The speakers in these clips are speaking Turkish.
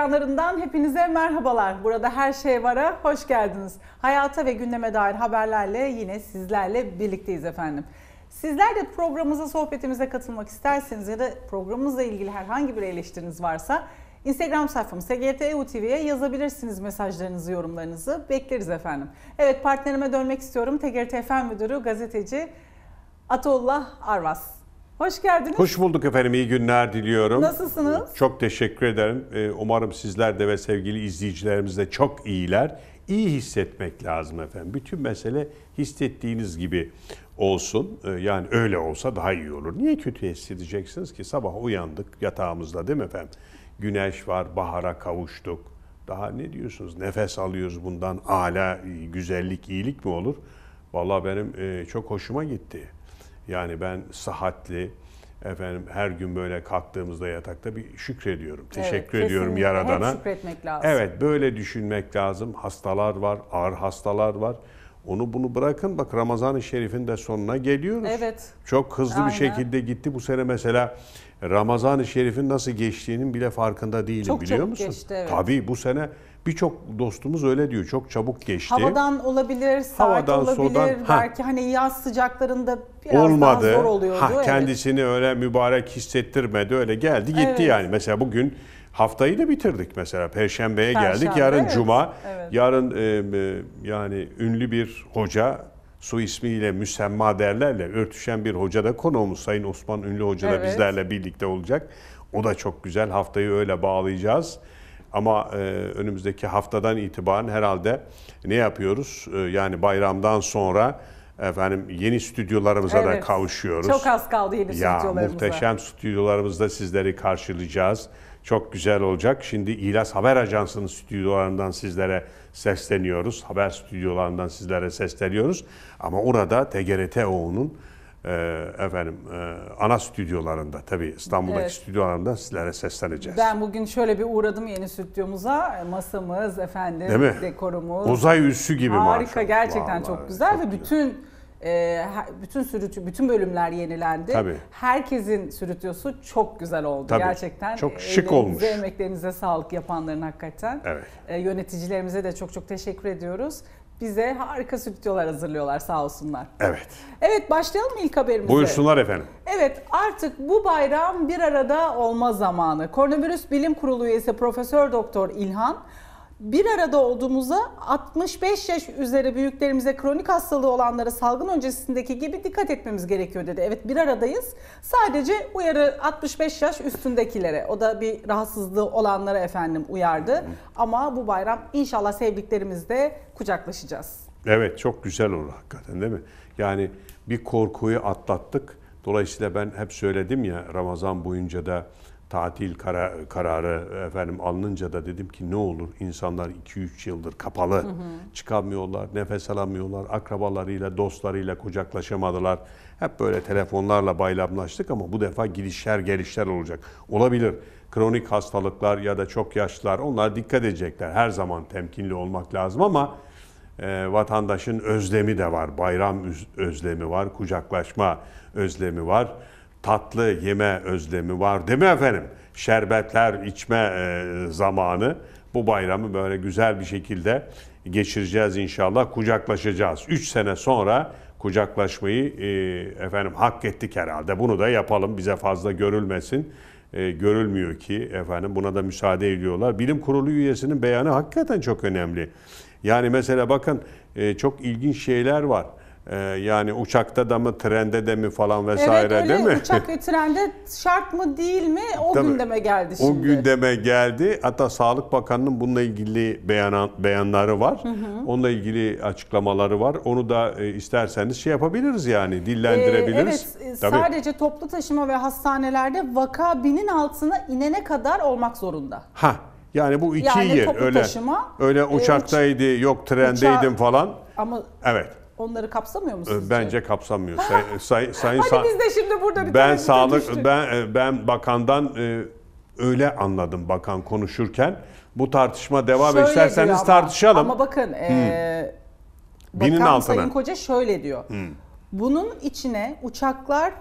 ekranlarından hepinize merhabalar. Burada her şey vara hoş geldiniz. Hayata ve gündeme dair haberlerle yine sizlerle birlikteyiz efendim. Sizler de programımıza, sohbetimize katılmak isterseniz ya da programımızla ilgili herhangi bir eleştiriniz varsa Instagram sayfamız TGRT-UTV'ye yazabilirsiniz mesajlarınızı, yorumlarınızı. Bekleriz efendim. Evet partnerime dönmek istiyorum. TGRT FM Müdürü gazeteci Atollah Arvas. Hoş geldiniz. Hoş bulduk efendim. İyi günler diliyorum. Nasılsınız? Çok teşekkür ederim. Ee, umarım sizler de ve sevgili izleyicilerimiz de çok iyiler. İyi hissetmek lazım efendim. Bütün mesele hissettiğiniz gibi olsun. Ee, yani öyle olsa daha iyi olur. Niye kötü hissedeceksiniz ki? Sabah uyandık yatağımızda değil mi efendim? Güneş var, bahara kavuştuk. Daha ne diyorsunuz? Nefes alıyoruz bundan. Ala güzellik, iyilik mi olur? Valla benim e, çok hoşuma gitti. Yani ben sahatli efendim her gün böyle kalktığımızda yatakta bir şükrediyorum. Teşekkür evet, ediyorum Yaradan'a. Hep şükretmek lazım. Evet böyle düşünmek lazım. Hastalar var, ağır hastalar var. Onu bunu bırakın bak Ramazan-ı Şerif'in de sonuna geliyoruz. Evet. Çok hızlı Aynen. bir şekilde gitti bu sene mesela Ramazan-ı Şerif'in nasıl geçtiğinin bile farkında değilim çok biliyor çok musun? Geçti, evet. Tabii bu sene Birçok dostumuz öyle diyor. Çok çabuk geçti. Havadan olabilir, saat Havadan, olabilir. Sodan, belki ha. hani yaz sıcaklarında biraz Olmadı. daha zor oluyordu. Ha, kendisini evet. öyle mübarek hissettirmedi. Öyle geldi gitti evet. yani. Mesela bugün haftayı da bitirdik mesela. Perşembeye Perşembe, geldik. Yarın evet. cuma. Evet. Yarın e, e, yani ünlü bir hoca su ismiyle müsemma derlerle örtüşen bir hoca da konuğumuz Sayın Osman Ünlü Hoca da evet. bizlerle birlikte olacak. O da çok güzel. Haftayı öyle bağlayacağız. Ama e, önümüzdeki haftadan itibaren herhalde ne yapıyoruz? E, yani bayramdan sonra efendim yeni stüdyolarımıza evet. da kavuşuyoruz. Çok az kaldı yeni ya, Muhteşem stüdyolarımızda sizleri karşılayacağız. Çok güzel olacak. Şimdi İlas Haber Ajansı'nın stüdyolarından sizlere sesleniyoruz. Haber stüdyolarından sizlere sesleniyoruz. Ama orada TGRT Oğun'un e, efendim e, ana stüdyolarında tabii İstanbul'daki evet. stüdyolarında sizlere sesleneceğiz. Ben bugün şöyle bir uğradım yeni stüdyomuza. Masamız efendim Değil mi? dekorumuz. Uzay üssü gibi Harika maşallah. gerçekten Vallahi, çok güzel çok ve güzel. bütün e, bütün sürücü bütün bölümler yenilendi. Tabii. Herkesin sürütüyorsu çok güzel oldu Tabii. gerçekten. Çok e, şık olmuş. Emeklerinize sağlık yapanların hakikaten. Evet. E, yöneticilerimize de çok çok teşekkür ediyoruz bize harika stüdyolar hazırlıyorlar sağ olsunlar. Evet. Evet başlayalım ilk haberimize. Buyursunlar efendim. Evet artık bu bayram bir arada olma zamanı. Koronavirüs Bilim Kurulu üyesi Profesör Doktor İlhan bir arada olduğumuza 65 yaş üzeri büyüklerimize kronik hastalığı olanlara salgın öncesindeki gibi dikkat etmemiz gerekiyor dedi. Evet bir aradayız. Sadece uyarı 65 yaş üstündekilere o da bir rahatsızlığı olanlara efendim uyardı. Ama bu bayram inşallah sevdiklerimizle kucaklaşacağız. Evet çok güzel olur hakikaten değil mi? Yani bir korkuyu atlattık. Dolayısıyla ben hep söyledim ya Ramazan boyunca da tatil kara, kararı efendim alınınca da dedim ki ne olur insanlar 2-3 yıldır kapalı hı hı. çıkamıyorlar, nefes alamıyorlar, akrabalarıyla, dostlarıyla kucaklaşamadılar. Hep böyle telefonlarla baylamlaştık ama bu defa girişler gelişler olacak. Olabilir kronik hastalıklar ya da çok yaşlılar onlar dikkat edecekler. Her zaman temkinli olmak lazım ama e, vatandaşın özlemi de var. Bayram özlemi var, kucaklaşma özlemi var tatlı yeme özlemi var değil mi efendim? Şerbetler içme e, zamanı. Bu bayramı böyle güzel bir şekilde geçireceğiz inşallah. Kucaklaşacağız. Üç sene sonra kucaklaşmayı e, efendim hak ettik herhalde. Bunu da yapalım. Bize fazla görülmesin. E, görülmüyor ki efendim buna da müsaade ediyorlar. Bilim Kurulu üyesinin beyanı hakikaten çok önemli. Yani mesela bakın e, çok ilginç şeyler var. Ee, yani uçakta da mı, trende de mi falan vesaire evet, öyle değil mi? uçak ve trende şart mı değil mi o Tabii, gündeme geldi şimdi. O gündeme geldi. Hatta Sağlık Bakanı'nın bununla ilgili beyan, beyanları var. Hı hı. Onunla ilgili açıklamaları var. Onu da e, isterseniz şey yapabiliriz yani ee, dillendirebiliriz. Ee, evet e, Tabii. sadece toplu taşıma ve hastanelerde vaka binin altına inene kadar olmak zorunda. Ha yani bu iki yani yer öyle taşıma, öyle uçaktaydı e, uç, yok trendeydim uçağı, falan. Ama evet onları kapsamıyor mu ee, sizce? Bence kapsamıyor. Say, say, sayın Hadi biz de şimdi burada bir Ben sağlık düştük. ben e, ben bakandan e, öyle anladım bakan konuşurken. Bu tartışma devam şöyle isterseniz ama, tartışalım. Ama bakın e, hmm. e, Binin bakan altına. Sayın Koca şöyle diyor. Hmm. Bunun içine uçaklar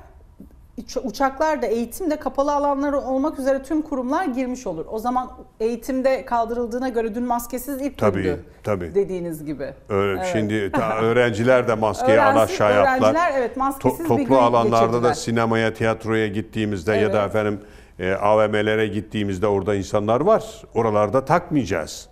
uçaklar da eğitimde kapalı alanları olmak üzere tüm kurumlar girmiş olur. O zaman eğitimde kaldırıldığına göre dün maskesiz ilk tabii, gündü tabii. dediğiniz gibi. Öyle, evet. Şimdi ta öğrenciler de maskeyi Öğrenci, alaşağı öğrenciler, şey yaptılar. Öğrenciler evet maskesiz to- Toplu bir gün alanlarda geçirdiler. da sinemaya, tiyatroya gittiğimizde evet. ya da efendim e, AVM'lere gittiğimizde orada insanlar var. Oralarda takmayacağız.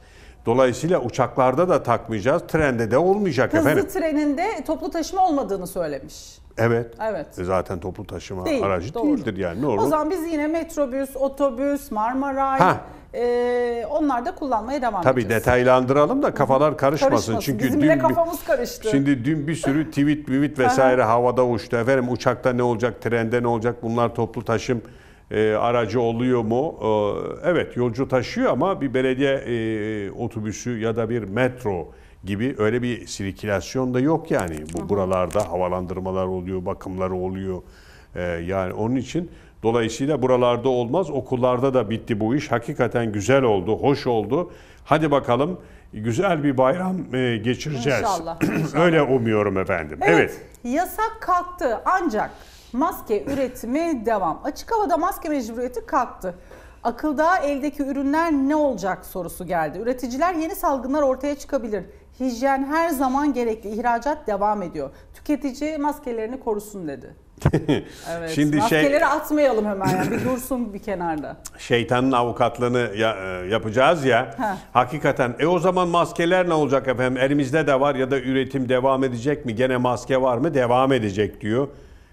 Dolayısıyla uçaklarda da takmayacağız. Trende de olmayacak Hızlı efendim. Hızlı treninde toplu taşıma olmadığını söylemiş. Evet. Evet. E, zaten toplu taşıma Değil, aracı doğru. değildir yani ne olur. O zaman biz yine metrobüs, otobüs, Marmaray ha. E, onlar da kullanmaya devam Tabii edeceğiz. Tabii detaylandıralım da kafalar karışmasın. karışmasın. Çünkü Bizim dün kafamız karıştı. Şimdi dün bir sürü tweet, tweet vesaire havada uçtu. Efendim uçakta ne olacak, trende ne olacak bunlar toplu taşım e, aracı oluyor mu? E, evet yolcu taşıyor ama bir belediye e, otobüsü ya da bir metro gibi öyle bir sirkülasyon da yok yani. Bu buralarda havalandırmalar oluyor, bakımları oluyor. E, yani onun için dolayısıyla buralarda olmaz. Okullarda da bitti bu iş. Hakikaten güzel oldu, hoş oldu. Hadi bakalım güzel bir bayram e, geçireceğiz. İnşallah. inşallah. öyle umuyorum efendim. Evet. evet. Yasak kalktı ancak Maske üretimi devam. Açık havada maske mecburiyeti kalktı. Akılda eldeki ürünler ne olacak sorusu geldi. Üreticiler yeni salgınlar ortaya çıkabilir. Hijyen her zaman gerekli. İhracat devam ediyor. Tüketici maskelerini korusun dedi. evet. Şimdi şey- maskeleri şey, atmayalım hemen yani. bir dursun bir kenarda. Şeytanın avukatlığını ya, e, yapacağız ya. Hakikaten e o zaman maskeler ne olacak efendim? Elimizde de var ya da üretim devam edecek mi? Gene maske var mı? Devam edecek diyor.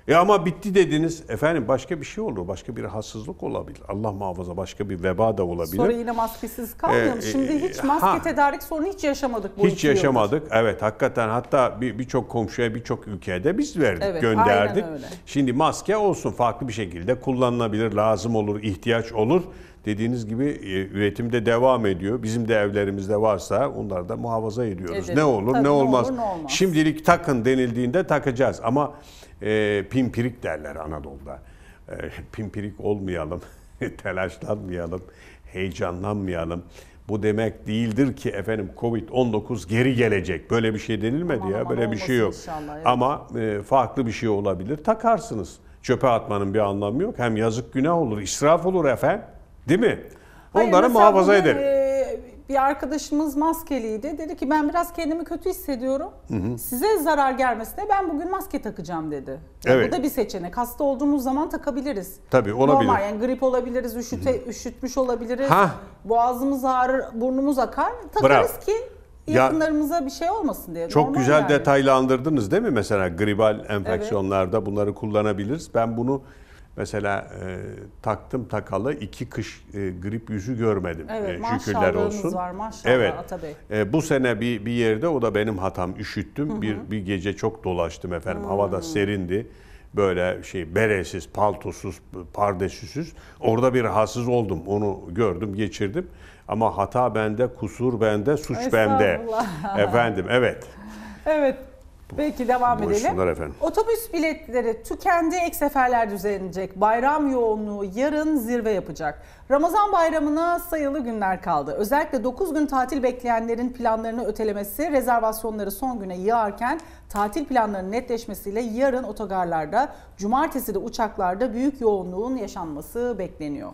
E ama bitti dediniz. Efendim başka bir şey olur. Başka bir rahatsızlık olabilir. Allah muhafaza başka bir veba da olabilir. Sonra yine maskesiz kalmayalım. Ee, Şimdi e, hiç maske ha, tedarik sorunu hiç yaşamadık. Bu hiç yaşamadık. Yıldır. Evet hakikaten hatta birçok bir, komşuya birçok ülkede biz verdik, evet, gönderdik. Şimdi maske olsun farklı bir şekilde kullanılabilir. Lazım olur, ihtiyaç olur. Dediğiniz gibi e, üretimde devam ediyor. Bizim de evlerimizde varsa onları da muhafaza ediyoruz. Edelim. Ne olur, Tabii ne, ne Olur, ne olmaz. Şimdilik takın denildiğinde takacağız ama e, pimpirik derler Anadolu'da. E, pimpirik olmayalım, telaşlanmayalım, heyecanlanmayalım. Bu demek değildir ki efendim Covid-19 geri gelecek. Böyle bir şey denilmedi aman ya. Aman Böyle bir şey yok. Evet. Ama e, farklı bir şey olabilir. Takarsınız. Çöpe atmanın bir anlamı yok. Hem yazık günah olur, israf olur efendim. Değil mi? Onları Hayır, muhafaza bunları, edelim bir arkadaşımız maskeliydi. Dedi ki ben biraz kendimi kötü hissediyorum. Hı hı. Size zarar gelmesine ben bugün maske takacağım dedi. Evet. Bu da bir seçenek. Hasta olduğumuz zaman takabiliriz. Tabii olabilir. Normal yani grip olabiliriz, üşüte, hı. üşütmüş olabiliriz. Ha. Boğazımız ağrır, burnumuz akar. Takarız Bravo. ki yakınlarımıza ya, bir şey olmasın diye. Çok Normal güzel yani. detaylandırdınız değil mi? Mesela gribal enfeksiyonlarda evet. bunları kullanabiliriz. Ben bunu Mesela e, taktım takalı iki kış e, grip yüzü görmedim. Evet, e, şükürler olsun. var maşallah evet. E, bu sene bir, bir yerde o da benim hatam üşüttüm. Hı hı. Bir, bir gece çok dolaştım efendim. Hı hı. Havada hmm. serindi. Böyle şey beresiz, paltosuz, pardesüsüz. Orada bir rahatsız oldum. Onu gördüm, geçirdim. Ama hata bende, kusur bende, suç bende. Efendim evet. Evet Belki devam edelim. efendim. Otobüs biletleri tükendi, ek seferler düzenlenecek. Bayram yoğunluğu yarın zirve yapacak. Ramazan bayramına sayılı günler kaldı. Özellikle 9 gün tatil bekleyenlerin planlarını ötelemesi, rezervasyonları son güne yağarken tatil planlarının netleşmesiyle yarın otogarlarda, cumartesi de uçaklarda büyük yoğunluğun yaşanması bekleniyor.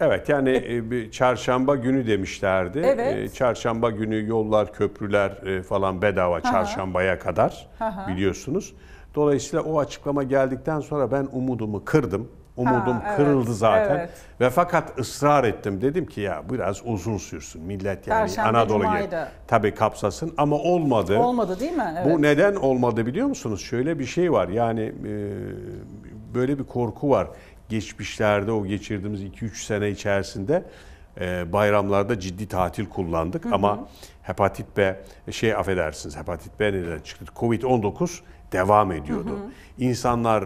Evet yani e, bir çarşamba günü demişlerdi. Evet. E, çarşamba günü yollar, köprüler e, falan bedava Aha. çarşambaya kadar Aha. biliyorsunuz. Dolayısıyla o açıklama geldikten sonra ben umudumu kırdım. Umudum ha, evet, kırıldı zaten. Evet. Ve fakat ısrar ettim. Dedim ki ya biraz uzun sürsün millet yani Perşembe Anadolu'ya tabii kapsasın ama olmadı. Olmadı değil mi? Evet. Bu neden olmadı biliyor musunuz? Şöyle bir şey var yani e, böyle bir korku var geçmişlerde o geçirdiğimiz 2-3 sene içerisinde e, bayramlarda ciddi tatil kullandık hı hı. ama hepatit B e, şey affedersiniz hepatit B neden çıktı? Covid-19 devam ediyordu. Hı hı. İnsanlar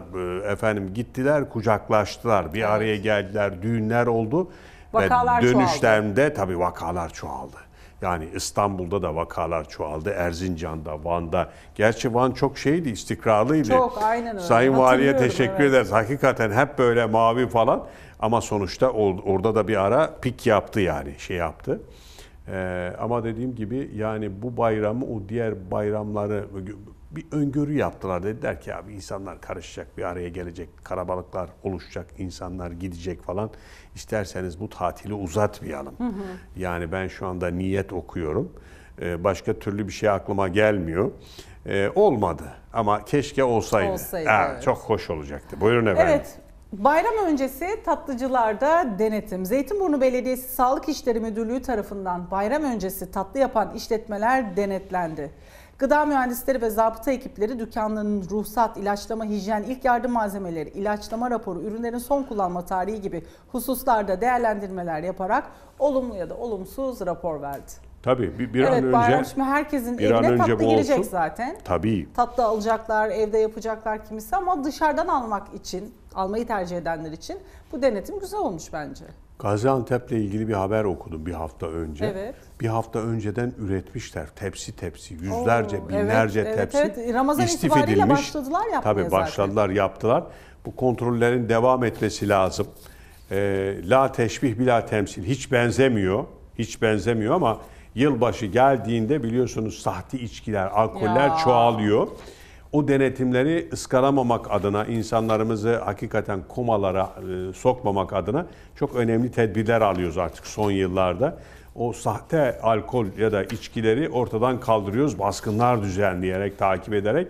e, efendim gittiler, kucaklaştılar, bir evet. araya geldiler, düğünler oldu. Vakalar ve dönüşlerinde çoğaldı. tabii vakalar çoğaldı. Yani İstanbul'da da vakalar çoğaldı. Erzincan'da, Van'da. Gerçi Van çok şeydi, istikrarlıydı. Çok, aynen öyle. Sayın Valiye teşekkür evet. ederiz. Hakikaten hep böyle mavi falan. Ama sonuçta orada da bir ara pik yaptı yani, şey yaptı. Ee, ama dediğim gibi yani bu bayramı o diğer bayramları bir öngörü yaptılar. Dediler ki abi insanlar karışacak, bir araya gelecek, karabalıklar oluşacak, insanlar gidecek falan. İsterseniz bu tatili uzatmayalım. Hı hı. Yani ben şu anda niyet okuyorum. Ee, başka türlü bir şey aklıma gelmiyor. Ee, olmadı ama keşke olsaydı. olsaydı evet. Çok hoş olacaktı. Buyurun efendim. Evet. Bayram öncesi tatlıcılarda denetim. Zeytinburnu Belediyesi Sağlık İşleri Müdürlüğü tarafından bayram öncesi tatlı yapan işletmeler denetlendi. Gıda mühendisleri ve zabıta ekipleri dükkanlarının ruhsat, ilaçlama, hijyen, ilk yardım malzemeleri, ilaçlama raporu, ürünlerin son kullanma tarihi gibi hususlarda değerlendirmeler yaparak olumlu ya da olumsuz rapor verdi. Tabii bir, bir evet, an önce. bayram şimdi herkesin bir evine tatlı girecek olsun. zaten. Tabii. Tatlı alacaklar, evde yapacaklar kimisi ama dışarıdan almak için, almayı tercih edenler için bu denetim güzel olmuş bence. Gaziantep'le ilgili bir haber okudum bir hafta önce. Evet. Bir hafta önceden üretmişler tepsi tepsi yüzlerce Oo, binlerce evet, tepsi. Evet, evet. Ramazan istif edilmiş. başladılar yapmaya Tabii başladılar yaptılar. Bu kontrollerin devam etmesi lazım. E, la teşbih bila temsil hiç benzemiyor. Hiç benzemiyor ama yılbaşı geldiğinde biliyorsunuz sahte içkiler, alkoller ya. çoğalıyor o denetimleri ıskaramamak adına, insanlarımızı hakikaten komalara e, sokmamak adına çok önemli tedbirler alıyoruz artık son yıllarda. O sahte alkol ya da içkileri ortadan kaldırıyoruz baskınlar düzenleyerek, takip ederek.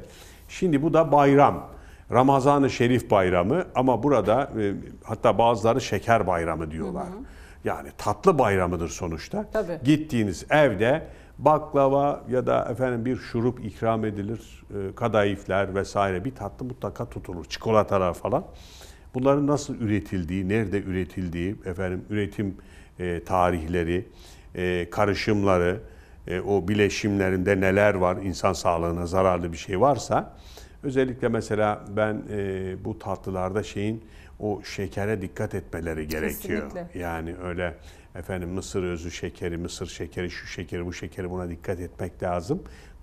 Şimdi bu da bayram. Ramazan-ı Şerif bayramı ama burada e, hatta bazıları şeker bayramı diyorlar. Hı hı. Yani tatlı bayramıdır sonuçta. Tabii. Gittiğiniz evde baklava ya da efendim bir şurup ikram edilir. E, Kadayıfler vesaire bir tatlı mutlaka tutulur. Çikolatalar falan. Bunların nasıl üretildiği, nerede üretildiği, efendim üretim e, tarihleri, e, karışımları, o bileşimlerinde neler var, insan sağlığına zararlı bir şey varsa özellikle mesela ben bu tatlılarda şeyin o şekere dikkat etmeleri gerekiyor. Kesinlikle. Yani öyle Efendim mısır özü şekeri, mısır şekeri, şu şekeri, bu şekeri buna dikkat etmek lazım.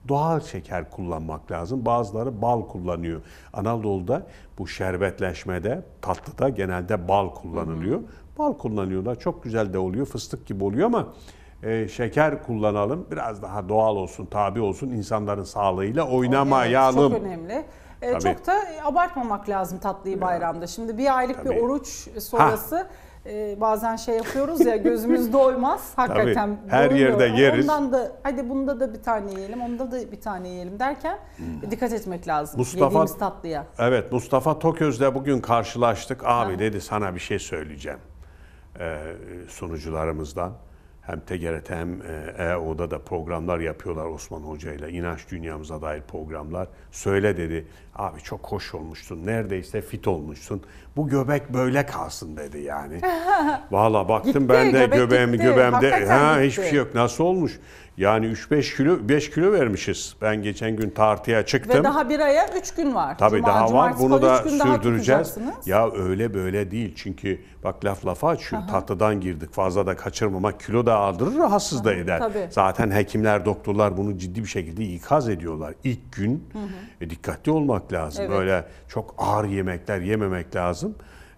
Doğal şeker kullanmak lazım. Bazıları bal kullanıyor. Anadolu'da bu şerbetleşmede, tatlıda genelde bal kullanılıyor. Hı hı. Bal kullanıyorlar. Çok güzel de oluyor. Fıstık gibi oluyor ama e, şeker kullanalım. Biraz daha doğal olsun, tabi olsun. insanların sağlığıyla oynamayalım. Evet, çok önemli. E, çok da abartmamak lazım tatlıyı bayramda. Şimdi bir aylık Tabii. bir oruç sonrası... Ha ee, bazen şey yapıyoruz ya gözümüz doymaz. Hakikaten Tabii, her doymuyor. yerde yeriz. Ondan da hadi bunda da bir tane yiyelim, onda da bir tane yiyelim derken hmm. E, dikkat etmek lazım Mustafa, yediğimiz tatlıya. Evet Mustafa Toköz'le bugün karşılaştık. Abi ha. dedi sana bir şey söyleyeceğim ee, sunucularımızdan hem TGRT hem EO'da e da programlar yapıyorlar Osman Hoca ile. İnanç dünyamıza dair programlar. Söyle dedi. Abi çok hoş olmuşsun. Neredeyse fit olmuşsun. Bu göbek böyle kalsın dedi yani. Valla baktım gitti, ben de göbek göbeğim gitti. göbeğimde ha gitti. hiçbir şey yok. Nasıl olmuş? Yani 3-5 kilo 5 kilo vermişiz. Ben geçen gün tartıya çıktım. Ve daha bir aya 3 gün var. Tabii Cuma, daha var. Bunu da sürdüreceğiz. Ya öyle böyle değil. Çünkü bak laf lafa açıyor. Aha. Tahtadan girdik. Fazla da kaçırmamak. Kilo da dağıldırır, rahatsız da eder. Tabii. Zaten hekimler, doktorlar bunu ciddi bir şekilde ikaz ediyorlar. İlk gün hı hı. E, dikkatli olmak lazım. Evet. Böyle çok ağır yemekler yememek lazım.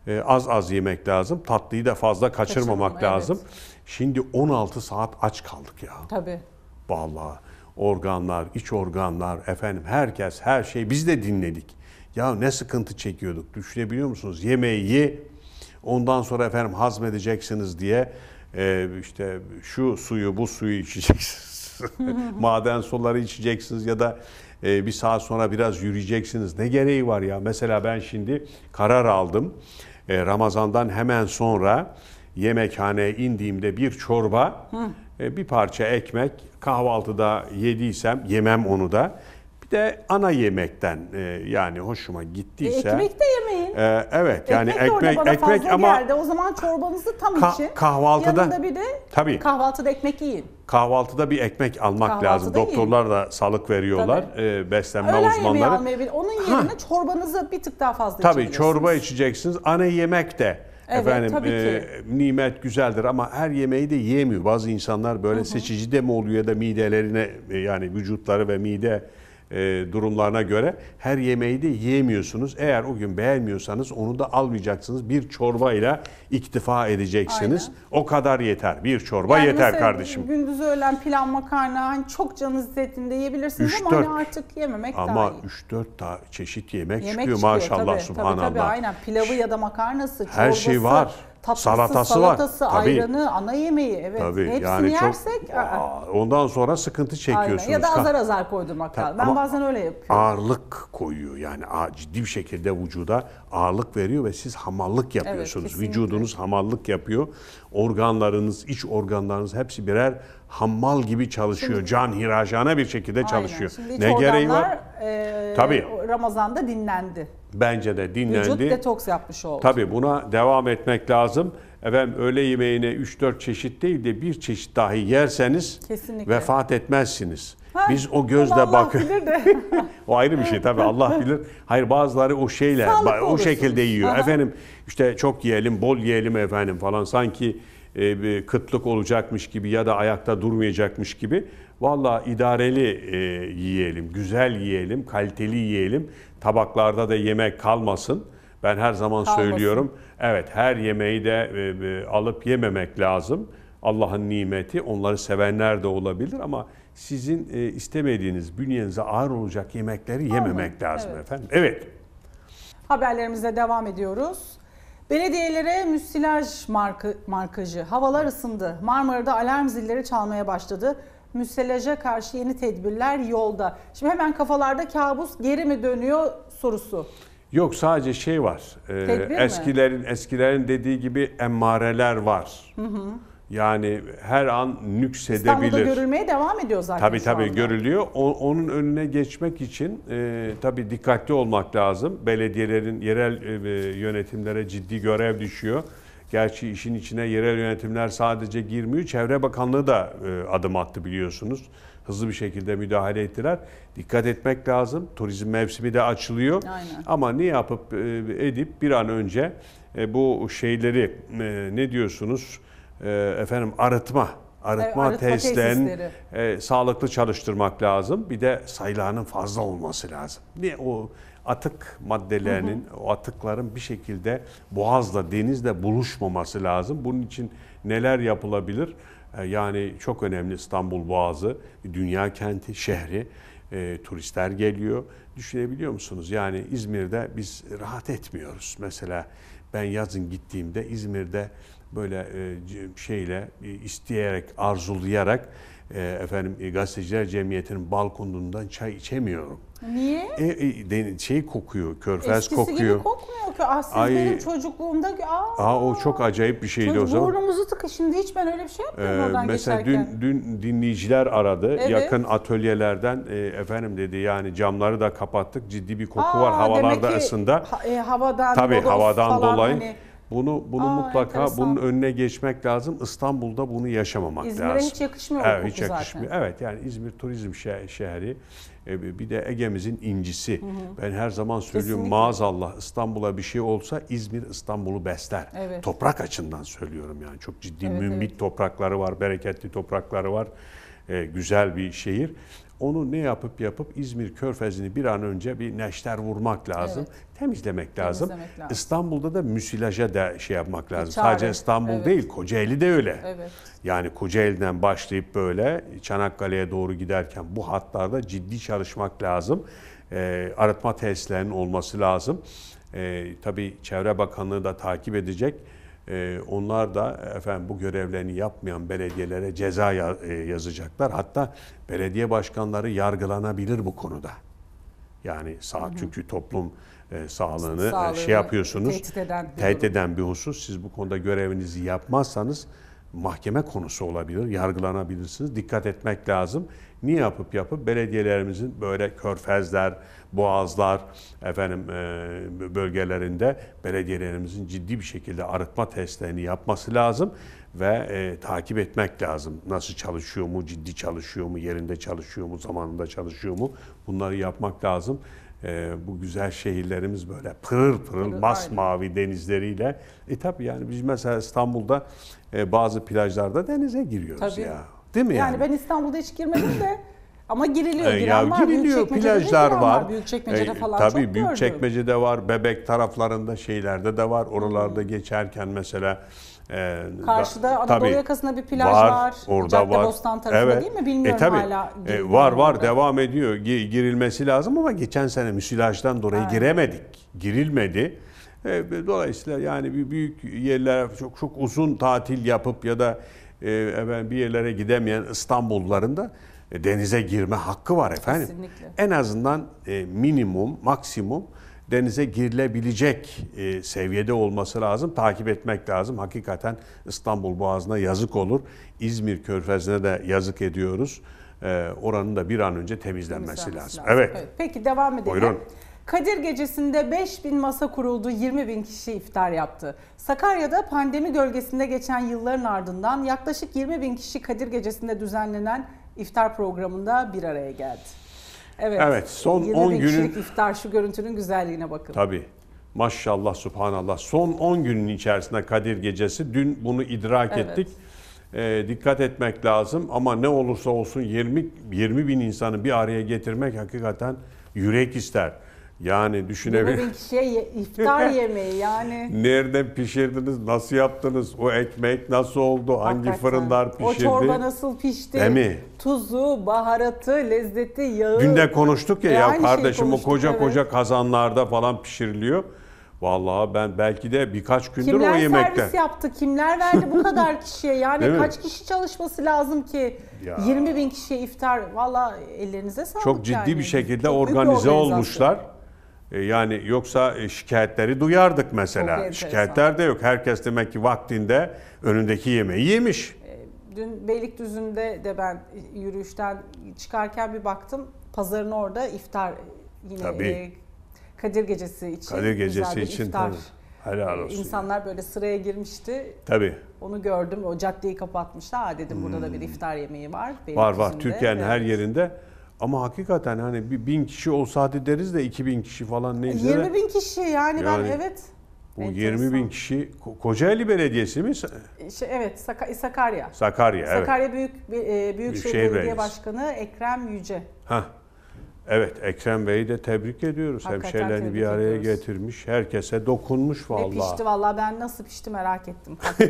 E, az az yemek lazım. Tatlıyı da fazla kaçırmamak Kaçırma, lazım. Evet. Şimdi 16 saat aç kaldık ya. Tabii. Vallahi organlar, iç organlar, efendim herkes, her şey biz de dinledik. Ya ne sıkıntı çekiyorduk düşünebiliyor musunuz? Yemeği ye, ondan sonra efendim hazmedeceksiniz diye e, işte şu suyu bu suyu içeceksiniz. Maden suları içeceksiniz ya da e, bir saat sonra biraz yürüyeceksiniz. Ne gereği var ya? Mesela ben şimdi karar aldım. E, Ramazan'dan hemen sonra yemekhaneye indiğimde bir çorba, e, bir parça ekmek, kahvaltıda yediysem yemem onu da. Bir de ana yemekten e, yani hoşuma gittiyse. E, ekmek de yemeyin ekmeği. Ee, evet yani ekmek, ekmek, bana ekmek fazla ama geldi. O zaman çorbanızı tam ka- için. Kahvaltıda yanında bir de tabii, kahvaltıda ekmek yiyin. Kahvaltıda bir ekmek almak kahvaltıda lazım. Yiyin. Doktorlar da sağlık veriyorlar. E, beslenme Öğlen uzmanları. Öğlen Onun yerine ha. çorbanızı bir tık daha fazla Tabii çorba içeceksiniz. Ana yemek de Evet, Efendim tabii e, nimet güzeldir ama her yemeği de yiyemiyor. Bazı insanlar böyle Hı-hı. seçici de mi oluyor ya da midelerine e, yani vücutları ve mide e, durumlarına göre her yemeği de yiyemiyorsunuz. Eğer o gün beğenmiyorsanız onu da almayacaksınız. Bir çorba ile iktifa edeceksiniz. Aynen. O kadar yeter. Bir çorba yani yeter kardeşim. Gündüz öğlen plan makarna hani çok canınız istediğinde yiyebilirsiniz üç, ama dört. hani artık yememek ama daha iyi. Ama 3-4 çeşit yemek, yemek çıkıyor, çıkıyor maşallah tabii, subhanallah. Tabii, tabii, aynen pilavı ya da makarnası, çorbası. Her şey var tatlısı, salatası, salatası var. ayranı, ana yemeği evet. Tabii. Hepsini yani çok, yersek aa, ı-ı. ondan sonra sıkıntı çekiyorsunuz. Aynen. Ya da azar azar koydurmak lazım. Ben bazen öyle yapıyorum. Ağırlık koyuyor yani ciddi bir şekilde vücuda ağırlık veriyor ve siz hamallık yapıyorsunuz. Evet, Vücudunuz hamallık yapıyor. Organlarınız, iç organlarınız hepsi birer hammal gibi çalışıyor. Şimdi, Can hirajana bir şekilde aynen. çalışıyor. Şimdi ne gereği var? e, Tabii. Ramazan'da dinlendi. Bence de dinlendi. Vücut detoks yapmış oldu. Tabii buna devam etmek lazım. Efendim öğle yemeğine 3-4 çeşit değil de bir çeşit dahi yerseniz Kesinlikle. vefat etmezsiniz. Ha, Biz o gözle bakıyoruz. o ayrı bir şey tabii Allah bilir. Hayır bazıları o şeyle Sağlıklı o olursun. şekilde yiyor. Aha. Efendim işte çok yiyelim, bol yiyelim efendim falan sanki e, bir kıtlık olacakmış gibi ya da ayakta durmayacakmış gibi. Valla idareli e, yiyelim, güzel yiyelim, kaliteli yiyelim. Tabaklarda da yemek kalmasın. Ben her zaman kalmasın. söylüyorum. Evet her yemeği de e, e, alıp yememek lazım. Allah'ın nimeti onları sevenler de olabilir ama sizin e, istemediğiniz bünyenize ağır olacak yemekleri yememek Anladım. lazım evet. efendim. Evet. Haberlerimize devam ediyoruz. Belediyelere müsilaj markı, markajı. Havalar ısındı. Marmara'da alarm zilleri çalmaya başladı müselaja karşı yeni tedbirler yolda. Şimdi hemen kafalarda kabus geri mi dönüyor sorusu. Yok sadece şey var. E, eskilerin mi? eskilerin dediği gibi emmareler var. Hı hı. Yani her an nüksedebilir. İstanbul'da görülmeye devam ediyor zaten Tabii tabii görülüyor. O, onun önüne geçmek için e, tabii dikkatli olmak lazım. Belediyelerin yerel e, yönetimlere ciddi görev düşüyor. Gerçi işin içine yerel yönetimler sadece girmiyor. Çevre Bakanlığı da e, adım attı biliyorsunuz. Hızlı bir şekilde müdahale ettiler. Dikkat etmek lazım. Turizm mevsimi de açılıyor. Aynen. Ama ne yapıp e, edip bir an önce e, bu şeyleri ne diyorsunuz? efendim arıtma arıtma, arıtma tesislerini sağlıklı çalıştırmak lazım. Bir de sayılarının fazla olması lazım. Ne o atık maddelerinin, hı hı. o atıkların bir şekilde boğazla, denizle buluşmaması lazım. Bunun için neler yapılabilir? E, yani çok önemli İstanbul Boğazı, dünya kenti, şehri, e, turistler geliyor. Düşünebiliyor musunuz? Yani İzmir'de biz rahat etmiyoruz. Mesela ben yazın gittiğimde İzmir'de böyle e, şeyle e, isteyerek, arzulayarak ee, e, efendim gazeteciler cemiyetinin balkonundan çay içemiyorum. Niye? E, e, şey kokuyor, körfez Eskisi kokuyor. Eskisi gibi kokmuyor ki. Ah siz Ay, benim çocukluğumda... Aa, aa, o çok acayip bir şeydi çocuk, o zaman. Burnumuzu tıkı. Şimdi hiç ben öyle bir şey yapmıyorum ee, oradan mesela geçerken. Mesela dün, dün dinleyiciler aradı. Evet. Yakın atölyelerden e, efendim dedi yani camları da kapattık. Ciddi bir koku aa, var havalarda ki, ısında. Ha, e, havadan, Tabii havadan dolayı. Hani bunu bunu Aa, mutlaka enteresan. bunun önüne geçmek lazım. İstanbul'da bunu yaşamamak İzmir'e lazım. İzmir'e hiç yakışmıyor evet, hiç yakışmıyor. zaten. Evet yani İzmir turizm şehri e, bir de Ege'mizin incisi. Hı hı. Ben her zaman söylüyorum Kesinlikle. maazallah İstanbul'a bir şey olsa İzmir İstanbul'u besler. Evet. Toprak açından söylüyorum yani. Çok ciddi evet, mümbit evet. toprakları var, bereketli toprakları var. Ee, güzel bir şehir. Onu ne yapıp yapıp İzmir Körfezi'ni bir an önce bir neşter vurmak lazım. Evet. Temizlemek lazım. Temizlemek lazım. İstanbul'da da müsilaja da şey yapmak lazım. Çare. Sadece İstanbul evet. değil Kocaeli de öyle. Evet. Yani Kocaeli'den başlayıp böyle Çanakkale'ye doğru giderken bu hatlarda ciddi çalışmak lazım. E, arıtma tesislerinin olması lazım. E, tabii Çevre Bakanlığı da takip edecek ee, onlar da efendim bu görevlerini yapmayan belediyelere ceza e, yazacaklar. Hatta belediye başkanları yargılanabilir bu konuda. Yani sağ hı hı. çünkü toplum e, sağlığını Sağlığı e, şey yapıyorsunuz. Tehdit eden, bir tehdit eden bir husus. Siz bu konuda görevinizi yapmazsanız mahkeme konusu olabilir, yargılanabilirsiniz. Dikkat etmek lazım. Niye yapıp yapıp belediyelerimizin böyle körfezler, boğazlar efendim e, bölgelerinde belediyelerimizin ciddi bir şekilde arıtma testlerini yapması lazım ve e, takip etmek lazım. Nasıl çalışıyor mu, ciddi çalışıyor mu, yerinde çalışıyor mu, zamanında çalışıyor mu? Bunları yapmak lazım. E, bu güzel şehirlerimiz böyle pırıl pırıl, pırıl masmavi denizleriyle. E tabii yani biz mesela İstanbul'da e, bazı plajlarda denize giriyoruz Tabii. ya. Değil mi yani? Yani ben İstanbul'da hiç girmedim de ama giriliyor. E, Giren ya var. giriliyor Büyükçekmece'de de plajlar giren var. Büyükçekmece'de E, tabii çok büyük çekmecede var, bebek taraflarında şeylerde de var. Oralarda geçerken mesela e, Karşıda da- Anadolu tabii, yakasında bir plaj var. Orada var. Caddebostan tarafında evet. değil mi? Bilmiyorum e, tabii. hala. E, var var mu? devam ediyor. girilmesi lazım ama geçen sene müsilajdan dolayı giremedik. Girilmedi. Dolayısıyla yani büyük yerlere çok çok uzun tatil yapıp ya da e, efendim bir yerlere gidemeyen İstanbulluların e, denize girme hakkı var efendim. Kesinlikle. En azından e, minimum, maksimum denize girilebilecek seviyede olması lazım. Takip etmek lazım. Hakikaten İstanbul Boğazı'na yazık olur. İzmir Körfezi'ne de yazık ediyoruz. oranın da bir an önce temizlenmesi, temizlenmesi lazım. lazım. evet. Peki devam edelim. Buyurun. Kadir gecesinde 5 bin masa kuruldu, 20 bin kişi iftar yaptı. Sakarya'da pandemi gölgesinde geçen yılların ardından yaklaşık 20 bin kişi Kadir gecesinde düzenlenen iftar programında bir araya geldi. Evet, evet son 10 günün iftar şu görüntünün güzelliğine bakın. Tabii. Maşallah subhanallah. Son 10 günün içerisinde Kadir gecesi dün bunu idrak evet. ettik. E, dikkat etmek lazım ama ne olursa olsun 20 20 bin insanı bir araya getirmek hakikaten yürek ister. Yani düşünebilir. şey iftar yemeği yani. Nereden pişirdiniz, nasıl yaptınız, o ekmek nasıl oldu, hangi fırınlar pişirdi? O çorba nasıl pişti? Değil mi? Tuzu, baharatı, lezzeti, yağı. Günde konuştuk ya, E, ya kardeşim o koca evet. koca kazanlarda falan pişiriliyor. Vallahi ben belki de birkaç gündür Kimler o yemekte. servis yaptı, kimler verdi bu kadar kişiye? Değil Yani mi? kaç kişi çalışması lazım ki? Ya. 20 bin kişiye iftar. Valla ellerinize sağlık Çok ciddi yani. bir şekilde Çok organize organizasyon. olmuşlar. E, yani yoksa e, şikayetleri duyardık mesela. Şikayetler de yok. Herkes demek ki vaktinde önündeki yemeği yemiş. E, dün Beylikdüzü'nde de ben yürüyüşten çıkarken bir baktım. Pazarın orada iftar yine tabii. Kadir Gecesi için. Kadir Gecesi güzel için iftar. tabii. Helal olsun. İnsanlar böyle sıraya girmişti. Tabii. Onu gördüm. O caddeyi kapatmışlar. Ha dedim hmm. burada da bir hmm. iftar yemeği var. Var var. Türkiye'nin evet. her yerinde ama hakikaten hani bir bin kişi olsa hadi deriz de 2000 kişi falan e, neyse. 20 bin kişi yani, yani ben evet. Bu Enteresan. 20 bin kişi Kocaeli Belediyesi mi? E, şey, evet Sak- Sakarya. Sakarya evet. Sakarya Büyük e, Büyükşehir Büyük Belediye Başkanı Ekrem Yüce. Heh. Evet, Ekrem Bey'i de tebrik ediyoruz. Hakikaten Hemşehrilerini bir araya ediyoruz. getirmiş. Herkese dokunmuş vallahi. Ve pişti valla Ben nasıl pişti merak ettim.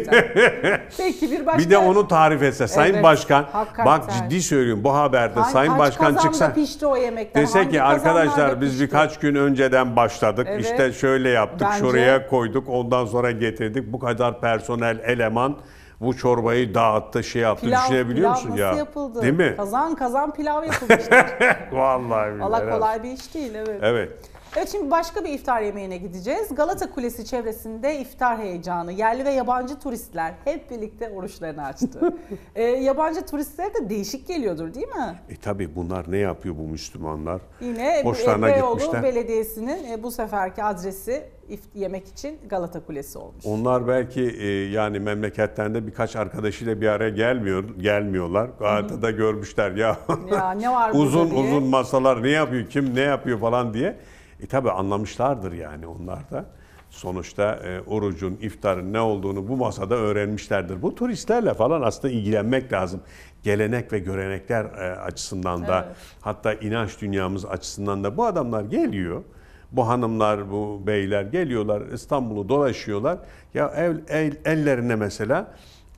Peki bir başka. Bir de onu tarif etse. Evet, Başkan, hakikaten. bak ciddi söylüyorum bu haberde Hangi, Sayın Başkan çıksa. pişti o yemekten? Dese ki arkadaşlar biz birkaç gün önceden başladık. Evet, işte şöyle yaptık, bence... şuraya koyduk, ondan sonra getirdik. Bu kadar personel, eleman bu çorbayı dağıttı, şey yaptı pilav, düşünebiliyor pilav musun nasıl ya? yapıldı? Değil mi? Kazan kazan pilav yapılmış. Vallahi billahi. Valla kolay bir iş değil evet. Evet. Evet şimdi başka bir iftar yemeğine gideceğiz. Galata Kulesi çevresinde iftar heyecanı. Yerli ve yabancı turistler hep birlikte oruçlarını açtı. e, yabancı turistlere de değişik geliyordur değil mi? E tabi bunlar ne yapıyor bu Müslümanlar? Yine Hoşlarına Belediyesi'nin e, bu seferki adresi ift yemek için Galata Kulesi olmuş. Onlar belki e, yani memleketlerinde birkaç arkadaşıyla bir araya gelmiyor gelmiyorlar. Galata'da görmüşler ya. ya ne var uzun diye. uzun masalar ne yapıyor kim ne yapıyor falan diye. E tabi anlamışlardır yani onlar da. Sonuçta e, orucun, iftarın ne olduğunu bu masada öğrenmişlerdir. Bu turistlerle falan aslında ilgilenmek lazım. Gelenek ve görenekler e, açısından da evet. hatta inanç dünyamız açısından da bu adamlar geliyor. Bu hanımlar, bu beyler geliyorlar İstanbul'u dolaşıyorlar. Ya el, el, ellerine mesela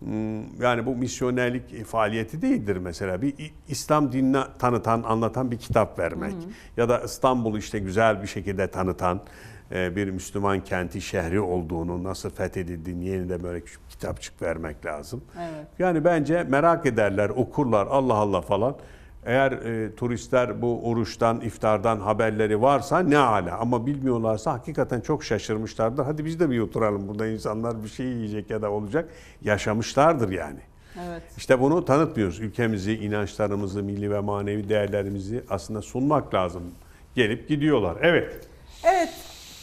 Hmm, yani bu misyonerlik e, faaliyeti değildir mesela. Bir İslam dinini tanıtan, anlatan bir kitap vermek hı hı. ya da İstanbul'u işte güzel bir şekilde tanıtan e, bir Müslüman kenti, şehri olduğunu, nasıl fethedildiğini yeni de böyle küçük kitapçık vermek lazım. Evet. Yani bence merak ederler, okurlar, Allah Allah falan. Eğer e, turistler bu oruçtan, iftardan haberleri varsa ne ala. Ama bilmiyorlarsa hakikaten çok şaşırmışlardır. Hadi biz de bir oturalım burada insanlar bir şey yiyecek ya da olacak. Yaşamışlardır yani. Evet. İşte bunu tanıtmıyoruz. Ülkemizi, inançlarımızı, milli ve manevi değerlerimizi aslında sunmak lazım. Gelip gidiyorlar. Evet. Evet.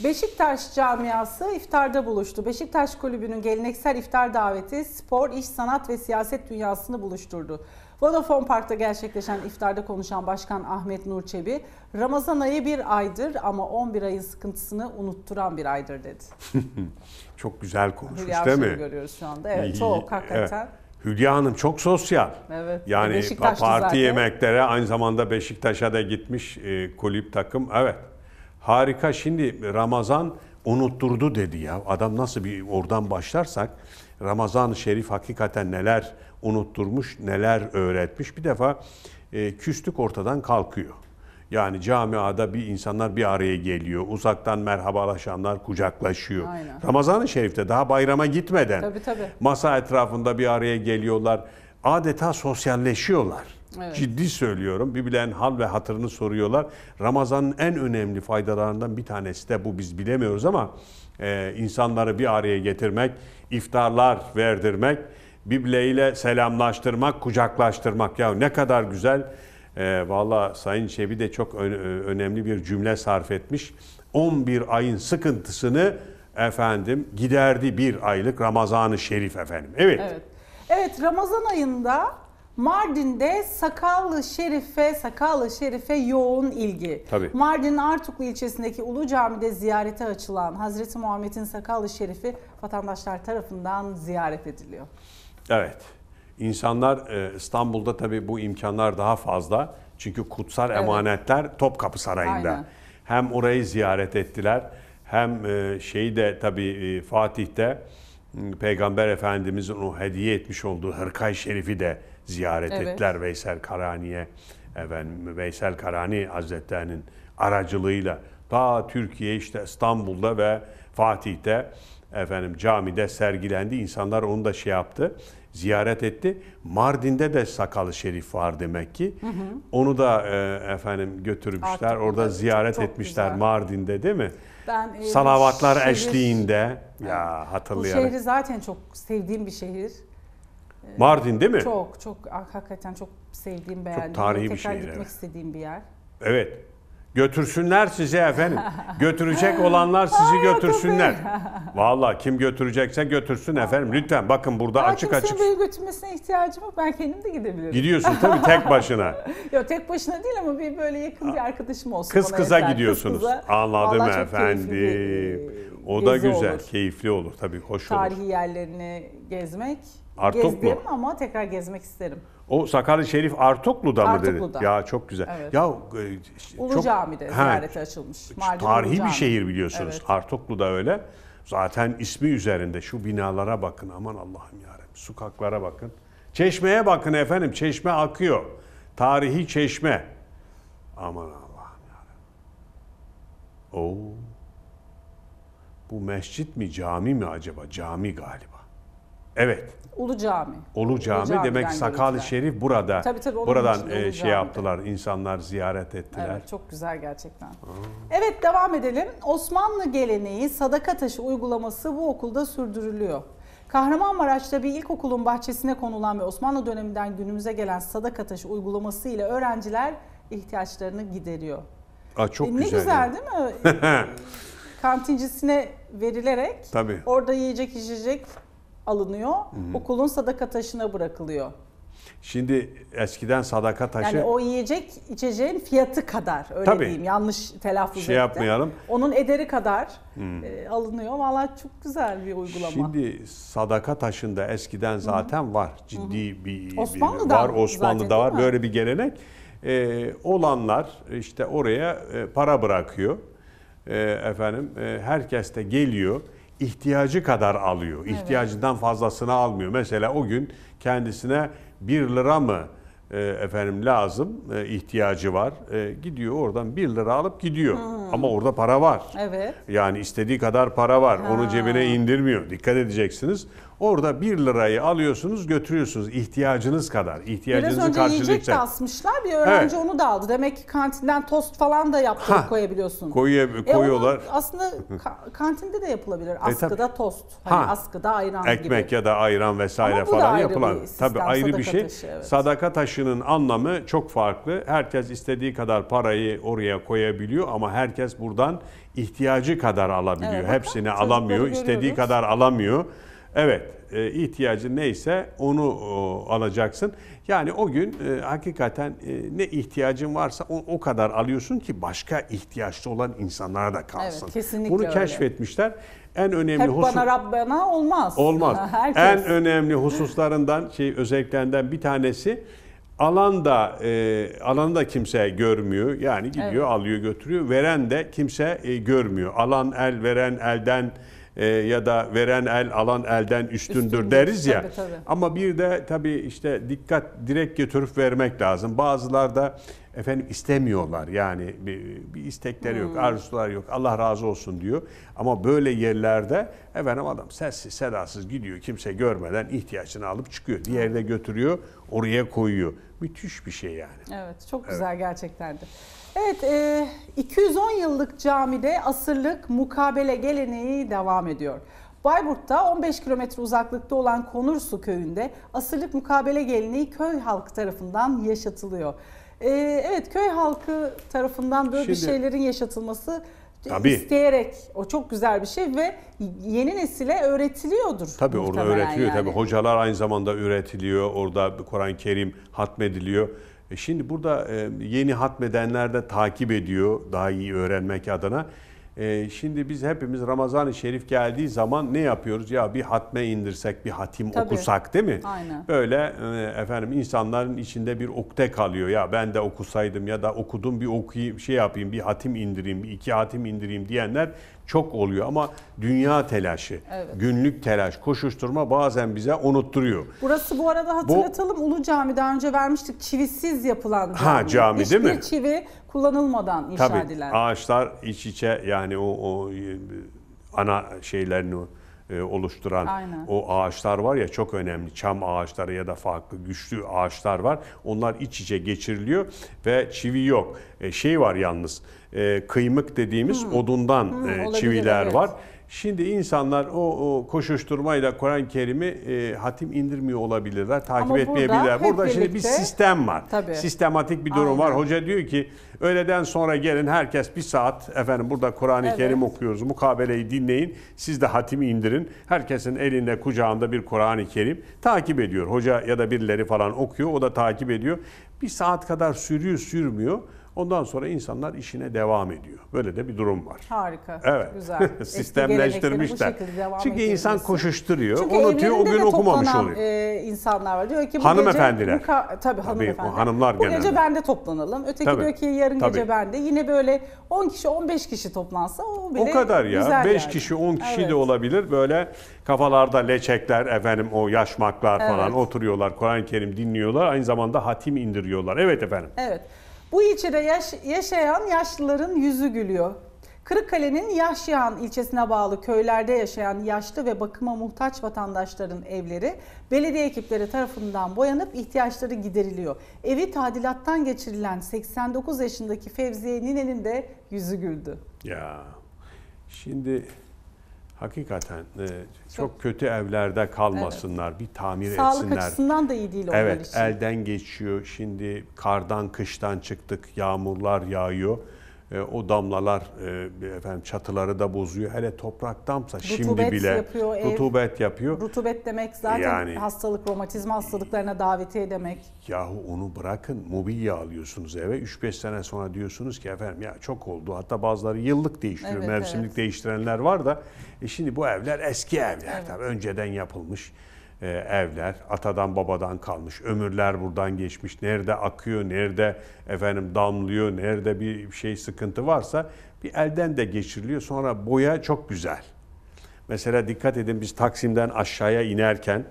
Beşiktaş camiası iftarda buluştu. Beşiktaş Kulübü'nün geleneksel iftar daveti spor, iş, sanat ve siyaset dünyasını buluşturdu. Vodafone Park'ta gerçekleşen iftarda konuşan Başkan Ahmet Nur Çebi, Ramazan ayı bir aydır ama 11 ayın sıkıntısını unutturan bir aydır dedi. çok güzel konuşmuş Hülya değil mi? görüyoruz şu anda. Evet çok hakikaten. Evet. Hülya Hanım çok sosyal. Evet. Yani Beşiktaşlı parti zaten. yemeklere aynı zamanda Beşiktaş'a da gitmiş e, kulüp takım. Evet. Harika. Şimdi Ramazan unutturdu dedi ya. Adam nasıl bir oradan başlarsak Ramazan-ı Şerif hakikaten neler unutturmuş, neler öğretmiş. Bir defa e, küslük ortadan kalkıyor. Yani camiada bir insanlar bir araya geliyor. Uzaktan merhabalaşanlar kucaklaşıyor. Aynen. Ramazan-ı Şerif'te daha bayrama gitmeden tabii, tabii. masa etrafında bir araya geliyorlar. Adeta sosyalleşiyorlar. Evet. Ciddi söylüyorum. Birbirlerinin hal ve hatırını soruyorlar. Ramazan'ın en önemli faydalarından bir tanesi de bu biz bilemiyoruz ama e, insanları bir araya getirmek, iftarlar verdirmek Bible ile selamlaştırmak, kucaklaştırmak. Ya ne kadar güzel. E, ee, Valla Sayın Çebi de çok ön, önemli bir cümle sarf etmiş. 11 ayın sıkıntısını efendim giderdi bir aylık Ramazan-ı Şerif efendim. Evet. Evet, evet Ramazan ayında Mardin'de Sakallı Şerif'e, Sakallı Şerif'e yoğun ilgi. Tabii. Mardin'in Artuklu ilçesindeki Ulu Cami'de ziyarete açılan Hazreti Muhammed'in Sakallı Şerif'i vatandaşlar tarafından ziyaret ediliyor. Evet. İnsanlar e, İstanbul'da tabii bu imkanlar daha fazla. Çünkü kutsal evet. emanetler Topkapı Sarayı'nda. Aynen. Hem orayı ziyaret ettiler hem e, şeyi de tabii e, Fatih'te Peygamber Efendimiz'in o hediye etmiş olduğu Hırkay Şerif'i de ziyaret evet. ettiler Veysel Karani'ye. Efendim, Veysel Karani Hazretleri'nin aracılığıyla ta Türkiye işte İstanbul'da ve Fatih'te efendim camide sergilendi. İnsanlar onu da şey yaptı ziyaret etti. Mardin'de de sakalı şerif var demek ki. Hı hı. Onu da e, efendim götürmüşler. Artık Orada ziyaret çok, çok etmişler güzel. Mardin'de değil mi? Ben e, Salavatlar şehir, eşliğinde yani, ya hatırlayarak. Bu şehri zaten çok sevdiğim bir şehir. E, Mardin değil mi? Çok çok ah, hakikaten çok sevdiğim beğendiğim. Çok tarihi bir şehir. Tekrar gitmek evet. istediğim bir yer. Evet. Götürsünler sizi efendim. Götürecek olanlar sizi götürsünler. Vallahi kim götürecekse götürsün efendim. Lütfen bakın burada Ama açık açık. Kimsenin götürmesine ihtiyacım yok. Ben kendim de gidebilirim. Gidiyorsun tabii tek başına. Yok tek başına değil ama bir böyle yakın bir arkadaşım olsun. Kız bana kıza yeter. gidiyorsunuz. Kız kıza. Anladım Vallahi efendim. O da güzel, olur. keyifli olur tabii, hoş olur. Tarihi yerlerini gezmek. Artık Gezdim mı? ama tekrar gezmek isterim. O Sakarya Şerif Artuklu'da mı dedi? Artuklu'da. Ya çok güzel. Evet. Ya e, Ulu çok, Cami'de ziyarete açılmış. Mardin tarihi Ulu bir şehir biliyorsunuz. Evet. da öyle. Zaten ismi üzerinde şu binalara bakın aman Allah'ım yarabbim. Sokaklara bakın. Çeşmeye bakın efendim. Çeşme akıyor. Tarihi çeşme. Aman Allah'ım yarabbim. Oo. Bu mescit mi cami mi acaba? Cami galiba. Evet. Ulu Cami. Ulu Cami, demek Sakal-ı Şerif burada. Tabii, tabii, buradan e, şey yaptılar, insanlar ziyaret ettiler. Evet, çok güzel gerçekten. Aa. Evet, devam edelim. Osmanlı geleneği sadaka taşı uygulaması bu okulda sürdürülüyor. Kahramanmaraş'ta bir ilkokulun bahçesine konulan ve Osmanlı döneminden günümüze gelen sadaka taşı uygulaması ile öğrenciler ihtiyaçlarını gideriyor. Aa, çok e, güzel. Ne güzel değil mi? E, Kantincisine verilerek Tabii. orada yiyecek içecek alınıyor. Hı-hı. Okulun sadaka taşına bırakılıyor. Şimdi eskiden sadaka taşı... Yani o yiyecek içeceğin fiyatı kadar öyle Tabii. diyeyim yanlış telaffuz şey ettim. yapmayalım. Onun ederi kadar e, alınıyor. Valla çok güzel bir uygulama. Şimdi sadaka taşında eskiden zaten hmm. var. Ciddi hmm. bir, Osmanlı'da bir var. Osmanlı'da zaten, var böyle bir gelenek. E, olanlar işte oraya e, para bırakıyor. E, efendim e, herkes de geliyor ihtiyacı kadar alıyor. İhtiyacından evet. fazlasını almıyor. Mesela o gün kendisine 1 lira mı e, efendim lazım e, ihtiyacı var. E, gidiyor oradan 1 lira alıp gidiyor. Hı. Ama hmm. orada para var. Evet. Yani istediği kadar para var. Ha. Onu cebine indirmiyor. Dikkat edeceksiniz. Orada 1 lirayı alıyorsunuz götürüyorsunuz ihtiyacınız kadar. İhtiyacınızı Biraz önce yiyecek de asmışlar. Bir öğrenci evet. onu da aldı. Demek ki kantinden tost falan da yaptırıp ha. koyabiliyorsun. Koyuyor, e, koyuyorlar. aslında kantinde de yapılabilir. E, askıda e, tost. Hani ha. askıda ayran Ekmek gibi. Ekmek ya da ayran vesaire Ama falan yapılan. tabii ayrı bir şey. Taşı, evet. Sadaka taşının anlamı çok farklı. Herkes istediği kadar parayı oraya koyabiliyor ama herkes herkes buradan ihtiyacı kadar alabiliyor. Evet, Hepsini alamıyor, istediği kadar alamıyor. Evet, e, ihtiyacı neyse onu o, alacaksın. Yani o gün e, hakikaten e, ne ihtiyacın varsa o, o kadar alıyorsun ki başka ihtiyaçlı olan insanlara da kalsın. Evet, kesinlikle Bunu öyle. keşfetmişler. En önemli husus... bana Rabbana olmaz. Olmaz. En önemli hususlarından şey özelliklerinden bir tanesi Alanda da e, alan kimse görmüyor. Yani gidiyor, evet. alıyor, götürüyor. Veren de kimse e, görmüyor. Alan el, veren elden e, ya da veren el, alan elden üstündür, üstündür. deriz ya. Tabii, tabii. Ama bir de tabii işte dikkat direkt götürüp vermek lazım. Bazılar da efendim istemiyorlar. Yani bir, bir istekleri hmm. yok, arzular yok. Allah razı olsun diyor. Ama böyle yerlerde efendim adam sessiz sedasız gidiyor. Kimse görmeden ihtiyaçını alıp çıkıyor. Diğeri de götürüyor, oraya koyuyor. Müthiş bir şey yani. Evet, çok güzel evet. gerçekten de. Evet, e, 210 yıllık camide asırlık mukabele geleneği devam ediyor. Bayburt'ta 15 kilometre uzaklıkta olan Konursu köyünde asırlık mukabele geleneği köy halkı tarafından yaşatılıyor. E, evet köy halkı tarafından böyle Şimdi, bir şeylerin yaşatılması Tabii. isteyerek o çok güzel bir şey ve yeni nesile öğretiliyordur. Tabii orada öğretiliyor yani. tabii. Hocalar aynı zamanda üretiliyor Orada Kur'an-ı Kerim hatmediliyor. E, şimdi burada e, yeni hatmedenler de takip ediyor daha iyi öğrenmek adına. Ee, şimdi biz hepimiz Ramazan-ı Şerif geldiği zaman ne yapıyoruz? Ya bir hatme indirsek, bir hatim Tabii. okusak değil mi? Aynen. Böyle e, efendim insanların içinde bir okte kalıyor. Ya ben de okusaydım ya da okudum bir okuyayım, şey yapayım, bir hatim indireyim, bir iki hatim indireyim diyenler çok oluyor ama dünya telaşı, evet. günlük telaş, koşuşturma bazen bize unutturuyor. Burası bu arada hatırlatalım bu, Ulu Cami daha önce vermiştik çivisiz yapılan cami. Ha cami Hiçbir değil mi? çivi kullanılmadan inşa Tabii, edilen. ağaçlar iç içe yani o, o e, ana şeylerini e, oluşturan Aynen. o ağaçlar var ya çok önemli. Çam ağaçları ya da farklı güçlü ağaçlar var. Onlar iç içe geçiriliyor ve çivi yok. E, şey var yalnız e, kıymık dediğimiz hmm. odundan hmm, e, çiviler evet. var. Şimdi insanlar o, o koşuşturmayla Kur'an-ı Kerim'i e, hatim indirmiyor olabilirler, takip Ama etmeyebilirler. Burada, burada birlikte, şimdi bir sistem var. Tabii. Sistematik bir durum Aynen. var. Hoca diyor ki öğleden sonra gelin herkes bir saat efendim burada Kur'an-ı evet. Kerim okuyoruz. Mukabeleyi dinleyin. Siz de hatimi indirin. Herkesin elinde kucağında bir Kur'an-ı Kerim takip ediyor. Hoca ya da birileri falan okuyor. O da takip ediyor. Bir saat kadar sürüyor sürmüyor. Ondan sonra insanlar işine devam ediyor. Böyle de bir durum var. Harika. Evet. Güzel. Sistemleştirmişler. Çünkü insan koşuşturuyor, Çünkü unutuyor, o gün okumamış oluyor. E, insanlar var. Diyor ki bu hanımefendiler. Gece, bu, tabii hanımefendiler. hanımlar bu genelde. gece ben de toplanalım. Öteki tabii. diyor ki yarın tabii. gece ben de. Yine böyle 10 kişi, 15 kişi toplansa o bile O kadar ya. 5 yani. kişi, 10 kişi evet. de olabilir. Böyle kafalarda leçekler, efendim o yaşmaklar evet. falan oturuyorlar. Kur'an-ı Kerim dinliyorlar. Aynı zamanda hatim indiriyorlar. Evet efendim. Evet. Bu ilçede yaş yaşayan yaşlıların yüzü gülüyor. Kırıkkale'nin Yahşihan ilçesine bağlı köylerde yaşayan yaşlı ve bakıma muhtaç vatandaşların evleri belediye ekipleri tarafından boyanıp ihtiyaçları gideriliyor. Evi tadilattan geçirilen 89 yaşındaki Fevziye Nine'nin de yüzü güldü. Ya şimdi hakikaten e, çok kötü evlerde kalmasınlar, evet. bir tamir Sağlık etsinler. Sağlık açısından da iyi değil onlar evet, için. Evet, elden geçiyor. Şimdi kardan, kıştan çıktık, yağmurlar yağıyor e, o damlalar e, efendim çatıları da bozuyor. Hele topraktamsa rutubet şimdi bile yapıyor, ev, rutubet yapıyor. Rutubet demek zaten yani, hastalık, romatizma hastalıklarına davetiye demek. Yahu onu bırakın mobilya alıyorsunuz eve 3-5 sene sonra diyorsunuz ki efendim ya çok oldu. Hatta bazıları yıllık değiştiriyor, evet, mevsimlik evet. değiştirenler var da e şimdi bu evler eski evler evet. tabii önceden yapılmış e, evler, atadan babadan kalmış, ömürler buradan geçmiş, nerede akıyor, nerede efendim damlıyor, nerede bir şey sıkıntı varsa bir elden de geçiriliyor. Sonra boya çok güzel. Mesela dikkat edin biz Taksim'den aşağıya inerken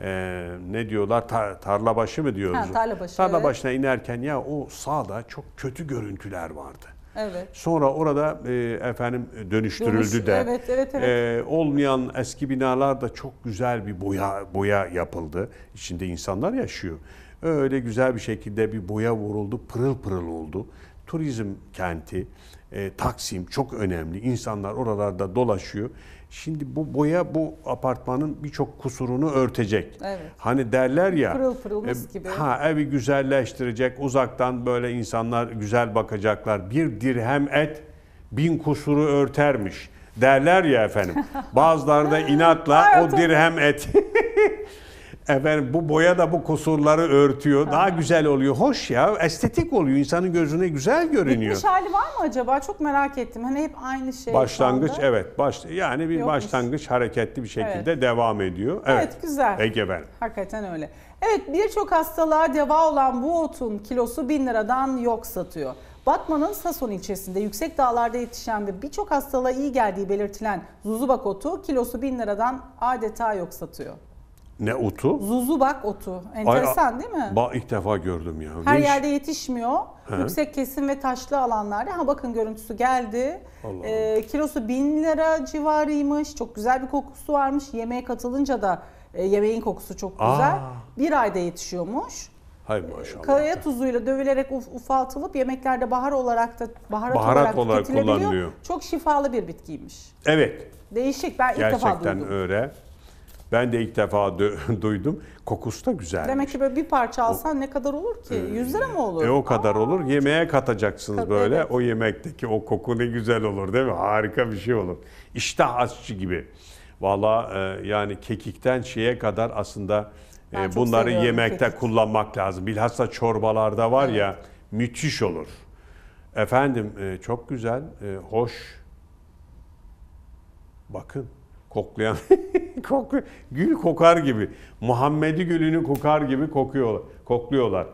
e, ne diyorlar tar tarlabaşı mı diyoruz? Ha, tarlabaşı, tarlabaşına evet. inerken ya o sağda çok kötü görüntüler vardı. Evet. Sonra orada e, efendim dönüştürüldü Dönüş, de. Evet, evet, evet. E, olmayan eski binalar da çok güzel bir boya boya yapıldı. İçinde insanlar yaşıyor. Öyle güzel bir şekilde bir boya vuruldu, pırıl pırıl oldu. Turizm kenti, e, Taksim çok önemli. İnsanlar oralarda dolaşıyor. Şimdi bu boya bu apartmanın birçok kusurunu örtecek. Evet. Hani derler ya. Pırıl pırıl e, gibi. Ha evi güzelleştirecek. Uzaktan böyle insanlar güzel bakacaklar. Bir dirhem et bin kusuru örtermiş. Derler ya efendim. Bazıları da inatla o dirhem et. efendim bu boya da bu kusurları örtüyor. Daha güzel oluyor. Hoş ya. Estetik oluyor. İnsanın gözüne güzel görünüyor. Bitmiş hali var mı acaba? Çok merak ettim. Hani hep aynı şey. Başlangıç kaldı. evet. Baş, yani bir Yokmuş. başlangıç hareketli bir şekilde Evet. devam ediyor. Evet. Evet, güzel. Ege ben. Hakikaten öyle. Evet birçok hastalığa deva olan bu otun kilosu 1000 liradan yok satıyor. Batman'ın Sason ilçesinde yüksek dağlarda yetişen ve birçok hastalığa iyi geldiği belirtilen zuzubak otu kilosu 1000 liradan adeta yok satıyor. Ne otu? Zuzubak otu. Enteresan Ay, değil mi? Ba ilk defa gördüm ya. Her ne yerde iş? yetişmiyor. He. Yüksek kesim ve taşlı alanlarda. Ha bakın görüntüsü geldi. Allah ee, kilosu 1000 lira civarıymış. Çok güzel bir kokusu varmış. Yemeğe katılınca da e, yemeğin kokusu çok güzel. Aa. Bir ayda yetişiyormuş. Hay ee, maşallah. Kaya tuzuyla dövülerek uf, ufaltılıp yemeklerde bahar olarak da baharat, baharat olarak, olarak kullanılıyor. Çok şifalı bir bitkiymiş. Evet. Değişik. Ben Gerçekten ilk defa duydum. Gerçekten öyle. Ben de ilk defa duydum. Kokusu da güzel. Demek ki böyle bir parça alsan o, ne kadar olur ki? 100 lira mı olur? E, o kadar Aa, olur. Yemeğe katacaksınız tabii, böyle. Evet. O yemekteki o koku ne güzel olur değil mi? Harika bir şey olur. İştah açıcı gibi. Valla e, yani kekikten şeye kadar aslında e, bunları yemekte kekik. kullanmak lazım. Bilhassa çorbalarda var evet. ya müthiş olur. Efendim e, çok güzel, e, hoş. Bakın koklayan koku gül kokar gibi Muhammed'i gülünü kokar gibi kokuyorlar kokluyorlar.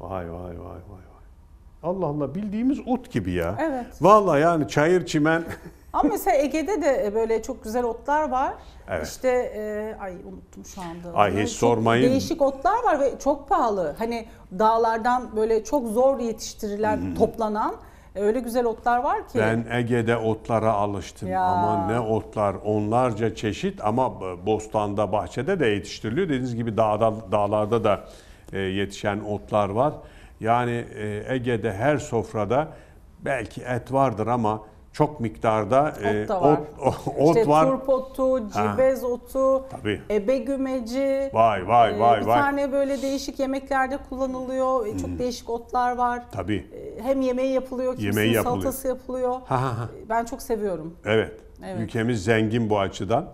Vay vay vay vay vay. Allah Allah bildiğimiz ot gibi ya. Evet. Vallahi yani çayır çimen. Ama mesela Ege'de de böyle çok güzel otlar var. Evet. İşte e, ay unuttum şu anda. Ay hiç yani sormayın. Değişik otlar var ve çok pahalı. Hani dağlardan böyle çok zor yetiştirilen, hmm. toplanan e, öyle güzel otlar var ki. Ben Ege'de otlara alıştım. Ya. Aman ne otlar. Onlarca çeşit ama bostanda, bahçede de yetiştiriliyor. Dediğiniz gibi dağda, dağlarda da e, yetişen otlar var. Yani e, Ege'de her sofrada belki et vardır ama çok miktarda ot da e, var. E, ot, ot işte var. Turp otu, cibez ha. otu, Tabii. ebe gümeci. Vay vay e, vay. E, bir tane böyle değişik yemeklerde kullanılıyor. E, hmm. Çok değişik otlar var. Tabii. hem yemeği yapılıyor, yemeği yapılıyor. salatası yapılıyor. Ha, ha, ha. Ben çok seviyorum. Evet. evet. Ülkemiz zengin bu açıdan.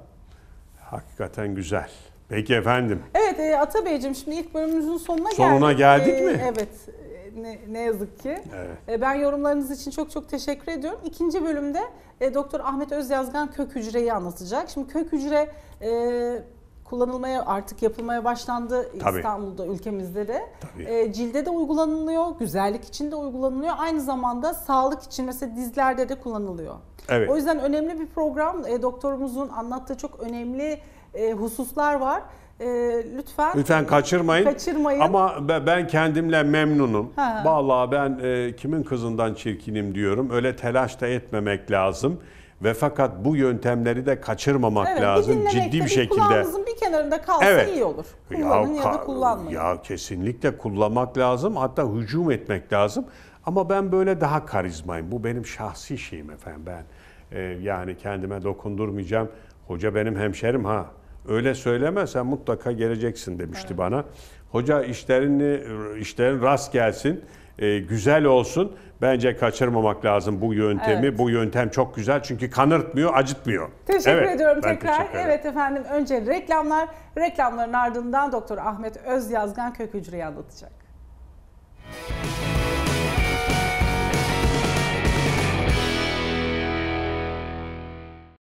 Hakikaten güzel. Peki efendim. Evet Atabeyciğim, şimdi ilk bölümümüzün sonuna, geldik. Sonuna geldik e, mi? Evet ne, ne yazık ki. Evet. E, ben yorumlarınız için çok çok teşekkür ediyorum. İkinci bölümde e, Doktor Ahmet Özyazgan kök hücreyi anlatacak. Şimdi kök hücre e, kullanılmaya artık yapılmaya başlandı Tabii. İstanbul'da ülkemizde de. Tabii. E, cilde de uygulanılıyor, güzellik için de uygulanılıyor. Aynı zamanda sağlık için mesela dizlerde de kullanılıyor. Evet. O yüzden önemli bir program. E, doktorumuzun anlattığı çok önemli e, hususlar var. E, lütfen lütfen e, kaçırmayın. kaçırmayın. Ama ben kendimle memnunum. Ha. Vallahi ben e, kimin kızından çirkinim diyorum. Öyle telaş da etmemek lazım ve fakat bu yöntemleri de kaçırmamak evet, lazım bir ciddi bir, şekilde. Kulağımızın bir kenarında kalsın evet. iyi olur. Kullanın ya, ya da kullanmayın. Ya kesinlikle kullanmak lazım hatta hücum etmek lazım. Ama ben böyle daha karizmayım. Bu benim şahsi şeyim efendim ben. E, yani kendime dokundurmayacağım. Hoca benim hemşerim ha öyle söyleme sen mutlaka geleceksin demişti evet. bana. Hoca işlerini işlerin rast gelsin, e, güzel olsun. Bence kaçırmamak lazım bu yöntemi. Evet. Bu yöntem çok güzel çünkü kanırtmıyor, acıtmıyor. Teşekkür evet, ediyorum tekrar. Teşekkür evet efendim önce reklamlar. Reklamların ardından Doktor Ahmet Öz Yazgan kök hücreyi anlatacak. Müzik